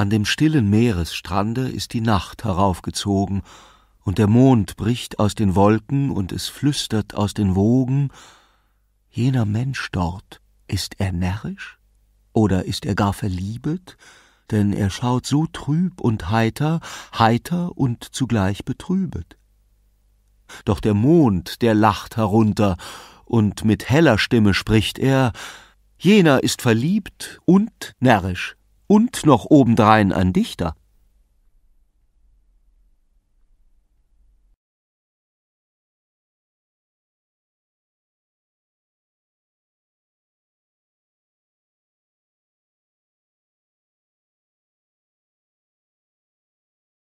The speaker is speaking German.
An dem stillen Meeresstrande ist die Nacht heraufgezogen, und der Mond bricht aus den Wolken und es flüstert aus den Wogen, jener Mensch dort, ist er närrisch? Oder ist er gar verliebet? Denn er schaut so trüb und heiter, heiter und zugleich betrübet. Doch der Mond, der lacht herunter, und mit heller Stimme spricht er, jener ist verliebt und närrisch und noch obendrein ein Dichter.